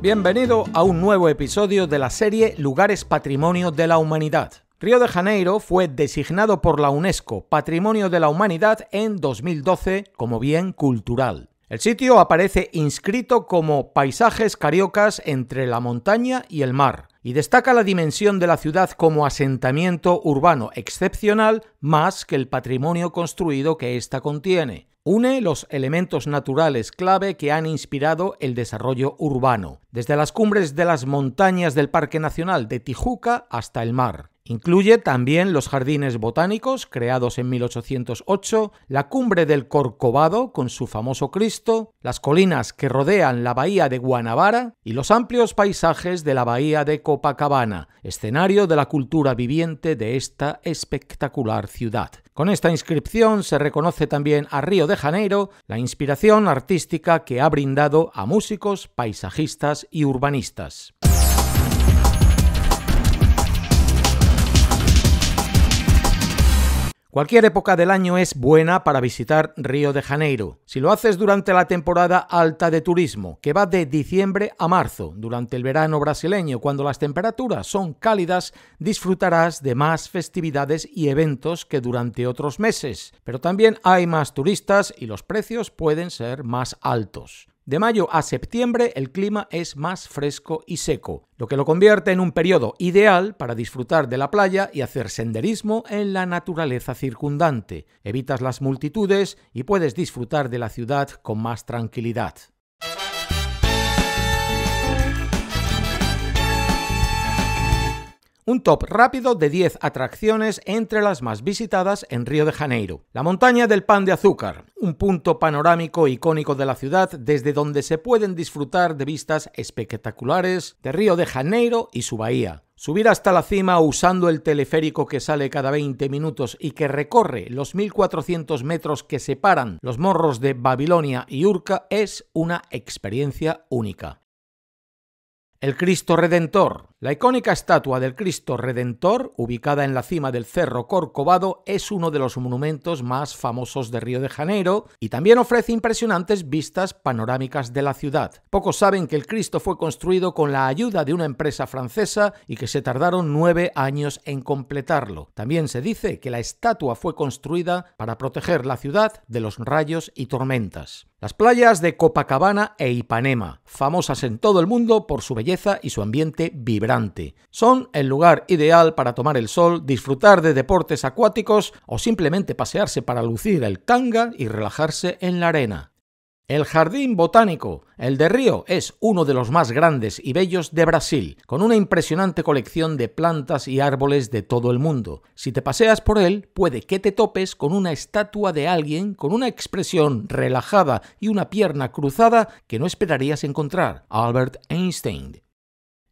Bienvenido a un nuevo episodio de la serie Lugares Patrimonio de la Humanidad. Río de Janeiro fue designado por la UNESCO Patrimonio de la Humanidad en 2012 como bien cultural. El sitio aparece inscrito como Paisajes Cariocas entre la montaña y el mar, y destaca la dimensión de la ciudad como asentamiento urbano excepcional más que el patrimonio construido que ésta contiene. Une los elementos naturales clave que han inspirado el desarrollo urbano, desde las cumbres de las montañas del Parque Nacional de Tijuca hasta el mar. Incluye también los jardines botánicos creados en 1808, la cumbre del Corcovado con su famoso Cristo, las colinas que rodean la bahía de Guanabara y los amplios paisajes de la bahía de Copacabana, escenario de la cultura viviente de esta espectacular ciudad. Con esta inscripción se reconoce también a Río de Janeiro la inspiración artística que ha brindado a músicos, paisajistas y urbanistas. Cualquier época del año es buena para visitar Río de Janeiro. Si lo haces durante la temporada alta de turismo, que va de diciembre a marzo, durante el verano brasileño, cuando las temperaturas son cálidas, disfrutarás de más festividades y eventos que durante otros meses. Pero también hay más turistas y los precios pueden ser más altos. De mayo a septiembre el clima es más fresco y seco, lo que lo convierte en un periodo ideal para disfrutar de la playa y hacer senderismo en la naturaleza circundante. Evitas las multitudes y puedes disfrutar de la ciudad con más tranquilidad. Un top rápido de 10 atracciones entre las más visitadas en Río de Janeiro. La montaña del pan de azúcar, un punto panorámico icónico de la ciudad desde donde se pueden disfrutar de vistas espectaculares de Río de Janeiro y su bahía. Subir hasta la cima usando el teleférico que sale cada 20 minutos y que recorre los 1.400 metros que separan los morros de Babilonia y Urca es una experiencia única. El Cristo Redentor, la icónica estatua del Cristo Redentor, ubicada en la cima del Cerro Corcovado, es uno de los monumentos más famosos de Río de Janeiro y también ofrece impresionantes vistas panorámicas de la ciudad. Pocos saben que el Cristo fue construido con la ayuda de una empresa francesa y que se tardaron nueve años en completarlo. También se dice que la estatua fue construida para proteger la ciudad de los rayos y tormentas. Las playas de Copacabana e Ipanema, famosas en todo el mundo por su belleza y su ambiente vibrante son el lugar ideal para tomar el sol, disfrutar de deportes acuáticos o simplemente pasearse para lucir el tanga y relajarse en la arena. El Jardín Botánico, el de Río, es uno de los más grandes y bellos de Brasil, con una impresionante colección de plantas y árboles de todo el mundo. Si te paseas por él, puede que te topes con una estatua de alguien con una expresión relajada y una pierna cruzada que no esperarías encontrar, Albert Einstein.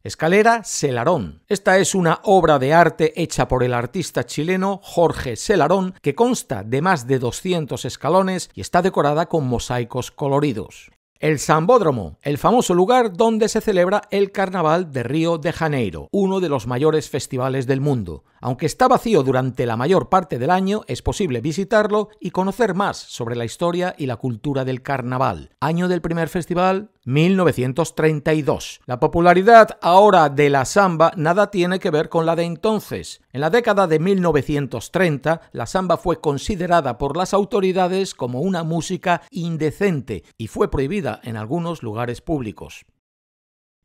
Escalera Celarón. Esta es una obra de arte hecha por el artista chileno Jorge Celarón que consta de más de 200 escalones y está decorada con mosaicos coloridos. El Sambódromo. el famoso lugar donde se celebra el Carnaval de Río de Janeiro, uno de los mayores festivales del mundo. Aunque está vacío durante la mayor parte del año, es posible visitarlo y conocer más sobre la historia y la cultura del carnaval. Año del primer festival, 1932. La popularidad ahora de la samba nada tiene que ver con la de entonces. En la década de 1930, la samba fue considerada por las autoridades como una música indecente y fue prohibida en algunos lugares públicos.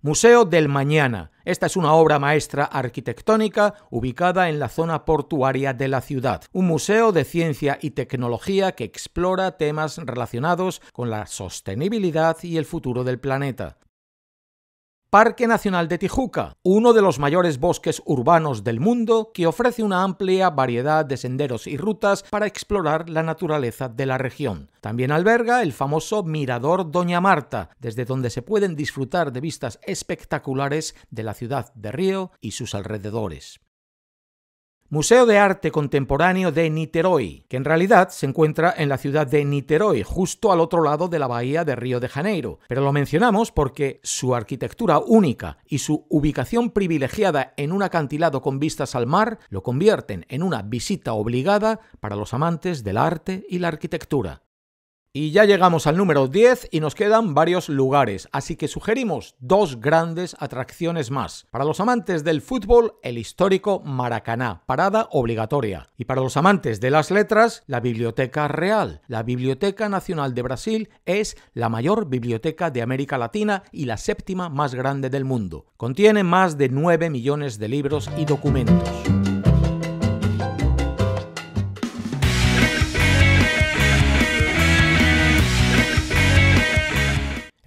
Museo del Mañana. Esta es una obra maestra arquitectónica ubicada en la zona portuaria de la ciudad, un museo de ciencia y tecnología que explora temas relacionados con la sostenibilidad y el futuro del planeta. Parque Nacional de Tijuca, uno de los mayores bosques urbanos del mundo que ofrece una amplia variedad de senderos y rutas para explorar la naturaleza de la región. También alberga el famoso Mirador Doña Marta, desde donde se pueden disfrutar de vistas espectaculares de la ciudad de Río y sus alrededores. Museo de Arte Contemporáneo de Niterói, que en realidad se encuentra en la ciudad de Niterói, justo al otro lado de la bahía de Río de Janeiro. Pero lo mencionamos porque su arquitectura única y su ubicación privilegiada en un acantilado con vistas al mar lo convierten en una visita obligada para los amantes del arte y la arquitectura. Y ya llegamos al número 10 y nos quedan varios lugares, así que sugerimos dos grandes atracciones más. Para los amantes del fútbol, el histórico Maracaná, parada obligatoria. Y para los amantes de las letras, la Biblioteca Real. La Biblioteca Nacional de Brasil es la mayor biblioteca de América Latina y la séptima más grande del mundo. Contiene más de 9 millones de libros y documentos.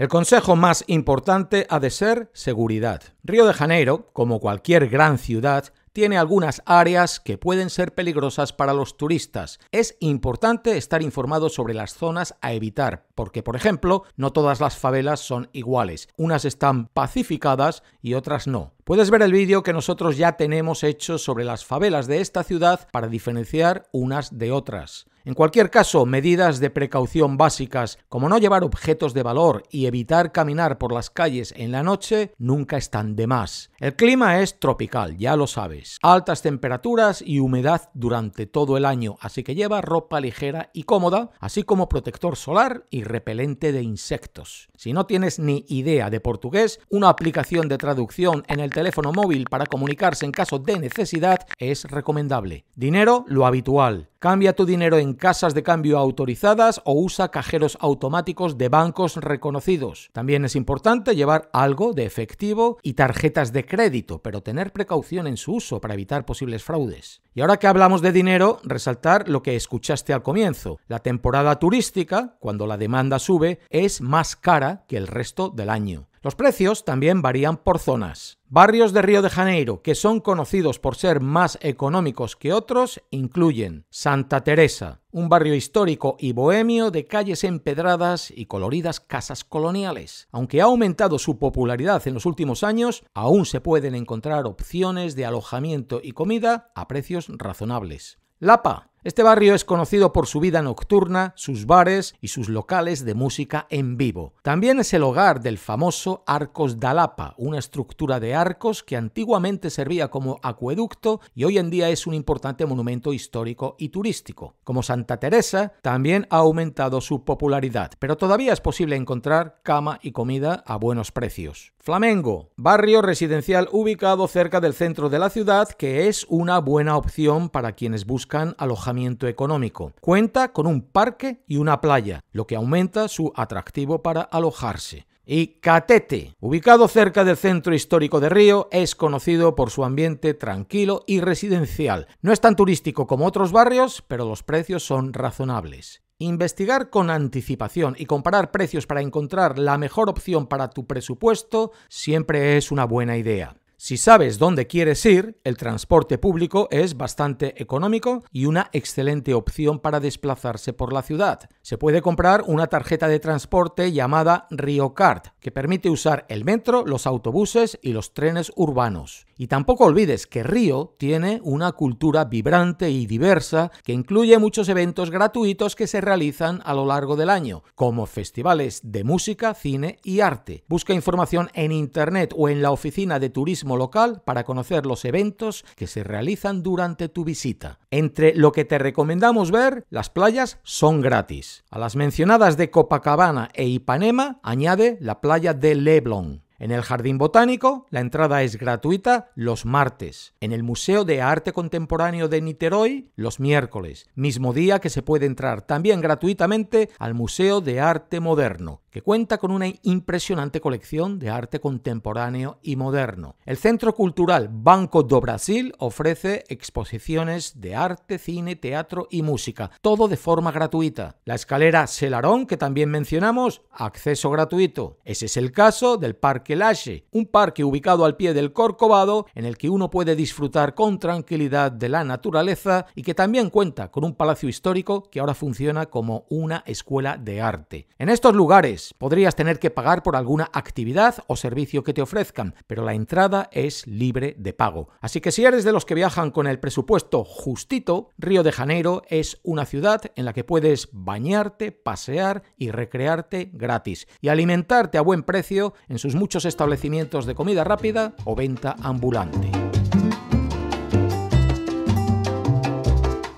El consejo más importante ha de ser seguridad. Río de Janeiro, como cualquier gran ciudad, tiene algunas áreas que pueden ser peligrosas para los turistas. Es importante estar informado sobre las zonas a evitar, porque por ejemplo, no todas las favelas son iguales. Unas están pacificadas y otras no. Puedes ver el vídeo que nosotros ya tenemos hecho sobre las favelas de esta ciudad para diferenciar unas de otras. En cualquier caso, medidas de precaución básicas como no llevar objetos de valor y evitar caminar por las calles en la noche nunca están de más. El clima es tropical, ya lo sabes. Altas temperaturas y humedad durante todo el año, así que lleva ropa ligera y cómoda, así como protector solar y repelente de insectos. Si no tienes ni idea de portugués, una aplicación de traducción en el teléfono móvil para comunicarse en caso de necesidad es recomendable. Dinero, lo habitual. Cambia tu dinero en casas de cambio autorizadas o usa cajeros automáticos de bancos reconocidos. También es importante llevar algo de efectivo y tarjetas de crédito, pero tener precaución en su uso para evitar posibles fraudes. Y ahora que hablamos de dinero, resaltar lo que escuchaste al comienzo. La temporada turística, cuando la demanda sube, es más cara que el resto del año. Los precios también varían por zonas. Barrios de Río de Janeiro que son conocidos por ser más económicos que otros incluyen Santa Teresa, un barrio histórico y bohemio de calles empedradas y coloridas casas coloniales. Aunque ha aumentado su popularidad en los últimos años, aún se pueden encontrar opciones de alojamiento y comida a precios razonables. Lapa, este barrio es conocido por su vida nocturna, sus bares y sus locales de música en vivo. También es el hogar del famoso Arcos Dalapa, una estructura de arcos que antiguamente servía como acueducto y hoy en día es un importante monumento histórico y turístico. Como Santa Teresa, también ha aumentado su popularidad, pero todavía es posible encontrar cama y comida a buenos precios. Flamengo, barrio residencial ubicado cerca del centro de la ciudad que es una buena opción para quienes buscan alojamiento económico. Cuenta con un parque y una playa, lo que aumenta su atractivo para alojarse y Catete. Ubicado cerca del centro histórico de Río, es conocido por su ambiente tranquilo y residencial. No es tan turístico como otros barrios, pero los precios son razonables. Investigar con anticipación y comparar precios para encontrar la mejor opción para tu presupuesto siempre es una buena idea. Si sabes dónde quieres ir, el transporte público es bastante económico y una excelente opción para desplazarse por la ciudad. Se puede comprar una tarjeta de transporte llamada RioCard, que permite usar el metro, los autobuses y los trenes urbanos. Y tampoco olvides que Río tiene una cultura vibrante y diversa que incluye muchos eventos gratuitos que se realizan a lo largo del año, como festivales de música, cine y arte. Busca información en internet o en la oficina de turismo local para conocer los eventos que se realizan durante tu visita. Entre lo que te recomendamos ver, las playas son gratis. A las mencionadas de Copacabana e Ipanema añade la playa de Leblon. En el Jardín Botánico, la entrada es gratuita los martes. En el Museo de Arte Contemporáneo de Niterói, los miércoles, mismo día que se puede entrar también gratuitamente al Museo de Arte Moderno que cuenta con una impresionante colección de arte contemporáneo y moderno. El Centro Cultural Banco do Brasil ofrece exposiciones de arte, cine, teatro y música, todo de forma gratuita. La escalera Selarón, que también mencionamos, acceso gratuito. Ese es el caso del Parque Lache, un parque ubicado al pie del Corcovado en el que uno puede disfrutar con tranquilidad de la naturaleza y que también cuenta con un palacio histórico que ahora funciona como una escuela de arte. En estos lugares Podrías tener que pagar por alguna actividad o servicio que te ofrezcan, pero la entrada es libre de pago. Así que si eres de los que viajan con el presupuesto justito, Río de Janeiro es una ciudad en la que puedes bañarte, pasear y recrearte gratis y alimentarte a buen precio en sus muchos establecimientos de comida rápida o venta ambulante.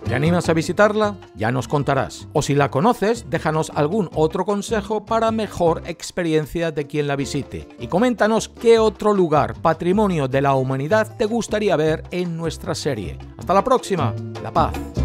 ¿Te animas a visitarla? Ya nos contarás. O si la conoces, déjanos algún otro consejo para mejor experiencia de quien la visite. Y coméntanos qué otro lugar, patrimonio de la humanidad, te gustaría ver en nuestra serie. Hasta la próxima. La paz.